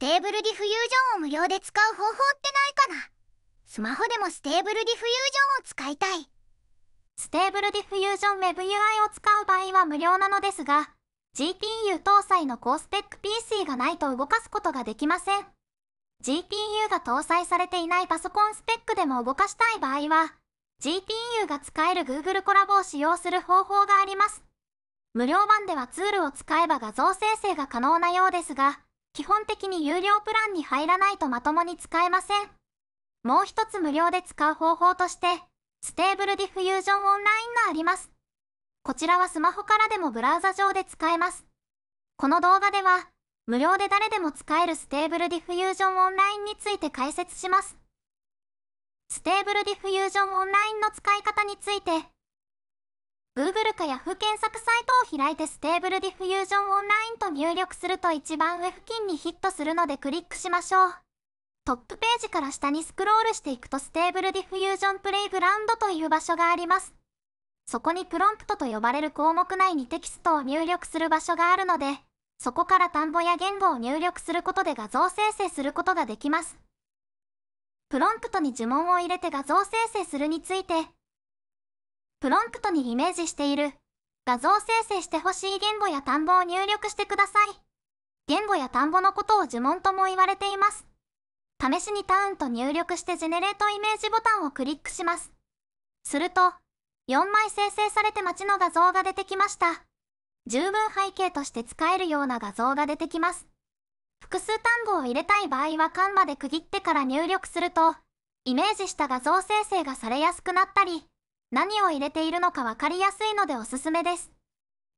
ステーブルディフュージョンを無料で使う方法ってないかなスマホでもステーブルディフュージョンを使いたい。ステーブルディフュージョン WebUI を使う場合は無料なのですが、GPU 搭載の高スペック PC がないと動かすことができません。GPU が搭載されていないパソコンスペックでも動かしたい場合は、GPU が使える Google コラボを使用する方法があります。無料版ではツールを使えば画像生成が可能なようですが、基本的に有料プランに入らないとまともに使えません。もう一つ無料で使う方法として、ステーブルディフュージョンオンラインがあります。こちらはスマホからでもブラウザ上で使えます。この動画では、無料で誰でも使えるステーブルディフュージョンオンラインについて解説します。ステーブルディフュージョンオンラインの使い方について、Google か Yahoo 検索サイトを開いてステーブルディフュージョンオンラインと入力すると一番上付近にヒットするのでクリックしましょう。トップページから下にスクロールしていくとステーブルディフュージョンプレイグラウンドという場所があります。そこにプロンプトと呼ばれる項目内にテキストを入力する場所があるので、そこから単語や言語を入力することで画像生成することができます。プロンプトに呪文を入れて画像生成するについて、プロンプトにイメージしている画像生成してほしい言語や単語を入力してください。言語や単語のことを呪文とも言われています。試しにタウンと入力してジェネレートイメージボタンをクリックします。すると、4枚生成されて街の画像が出てきました。十分背景として使えるような画像が出てきます。複数単語を入れたい場合はカンマで区切ってから入力すると、イメージした画像生成がされやすくなったり、何を入れているのか分かりやすいのでおすすめです。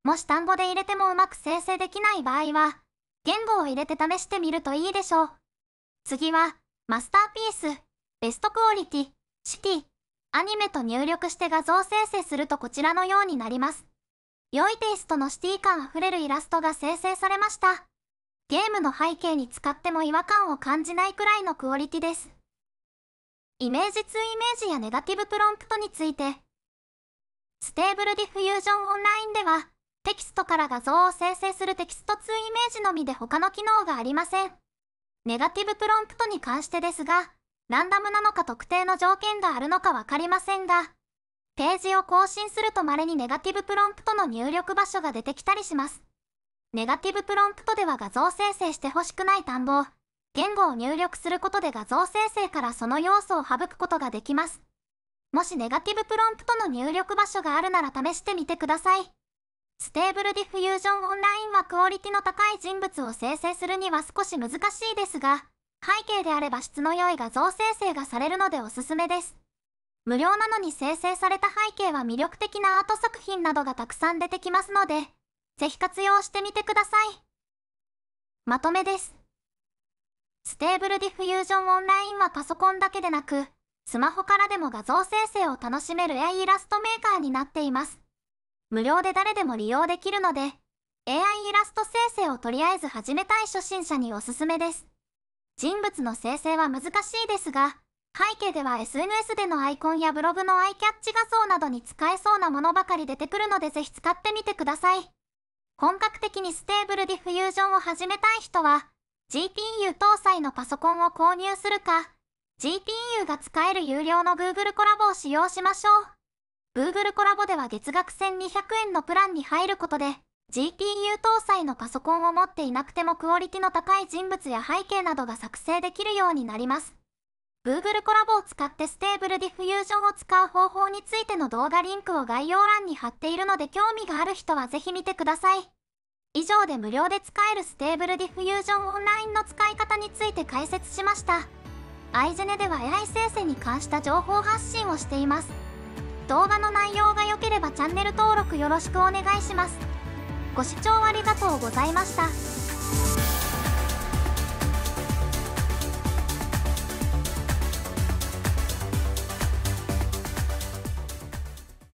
もし単語で入れてもうまく生成できない場合は、言語を入れて試してみるといいでしょう。次は、マスターピース、ベストクオリティ、シティ、アニメと入力して画像生成するとこちらのようになります。良いテイストのシティ感あふれるイラストが生成されました。ゲームの背景に使っても違和感を感じないくらいのクオリティです。イメージ2イメージやネガティブプロンプトについて。ステーブルディフュージョンオンラインでは、テキストから画像を生成するテキスト2イメージのみで他の機能がありません。ネガティブプロンプトに関してですが、ランダムなのか特定の条件があるのかわかりませんが、ページを更新すると稀にネガティブプロンプトの入力場所が出てきたりします。ネガティブプロンプトでは画像生成してほしくない単語、言語を入力することで画像生成からその要素を省くことができます。もしネガティブプロンプトの入力場所があるなら試してみてください。ステーブルディフュージョンオンラインはクオリティの高い人物を生成するには少し難しいですが、背景であれば質の良い画像生成がされるのでおすすめです。無料なのに生成された背景は魅力的なアート作品などがたくさん出てきますので、ぜひ活用してみてください。まとめです。ステーブルディフュージョンオンラインはパソコンだけでなく、スマホからでも画像生成を楽しめる AI イラストメーカーになっています。無料で誰でも利用できるので、AI イラスト生成をとりあえず始めたい初心者におすすめです。人物の生成は難しいですが、背景では SNS でのアイコンやブログのアイキャッチ画像などに使えそうなものばかり出てくるのでぜひ使ってみてください。本格的にステーブルディフュージョンを始めたい人は、GPU 搭載のパソコンを購入するか、GPU が使える有料の Google コラボを使用しましょう。Google コラボでは月額1200円のプランに入ることで、GPU 搭載のパソコンを持っていなくてもクオリティの高い人物や背景などが作成できるようになります。Google コラボを使ってステーブルディフュージョンを使う方法についての動画リンクを概要欄に貼っているので興味がある人はぜひ見てください。以上で無料で使えるステーブルディフュージョンオンラインの使い方について解説しました。アイジェネでは AI 生成に関した情報発信をしています。動画の内容が良ければチャンネル登録よろしくお願いします。ご視聴ありがとうございました。